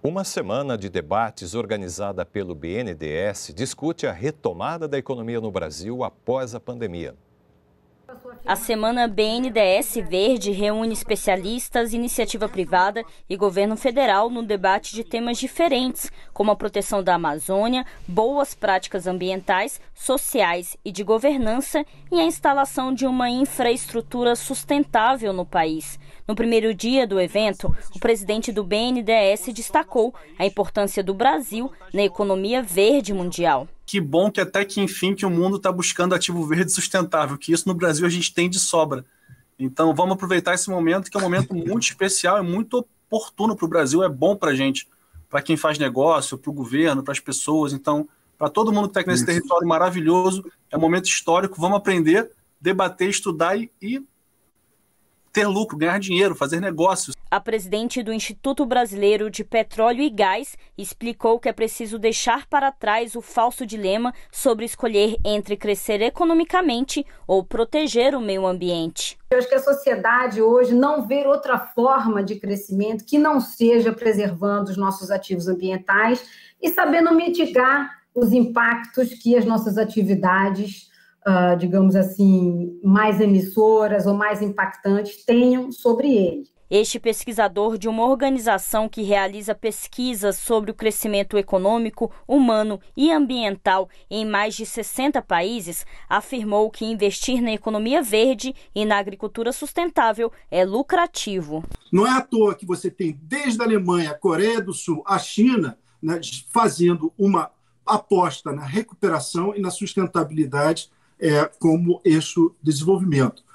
Uma semana de debates organizada pelo BNDES discute a retomada da economia no Brasil após a pandemia. A semana BNDS Verde reúne especialistas, iniciativa privada e governo federal no debate de temas diferentes, como a proteção da Amazônia, boas práticas ambientais, sociais e de governança e a instalação de uma infraestrutura sustentável no país. No primeiro dia do evento, o presidente do BNDS destacou a importância do Brasil na economia verde mundial que bom que até que enfim que o mundo está buscando ativo verde sustentável, que isso no Brasil a gente tem de sobra. Então vamos aproveitar esse momento, que é um momento muito especial, é muito oportuno para o Brasil, é bom para a gente, para quem faz negócio, para o governo, para as pessoas. Então, para todo mundo que está aqui nesse isso. território maravilhoso, é um momento histórico, vamos aprender, debater, estudar e, e ter lucro, ganhar dinheiro, fazer negócios. A presidente do Instituto Brasileiro de Petróleo e Gás explicou que é preciso deixar para trás o falso dilema sobre escolher entre crescer economicamente ou proteger o meio ambiente. Eu acho que a sociedade hoje não vê outra forma de crescimento que não seja preservando os nossos ativos ambientais e sabendo mitigar os impactos que as nossas atividades ah, digamos assim, mais emissoras ou mais impactantes tenham sobre ele. Este pesquisador de uma organização que realiza pesquisas sobre o crescimento econômico, humano e ambiental em mais de 60 países afirmou que investir na economia verde e na agricultura sustentável é lucrativo. Não é à toa que você tem desde a Alemanha, a Coreia do Sul, a China, né, fazendo uma aposta na recuperação e na sustentabilidade é, como eixo de desenvolvimento.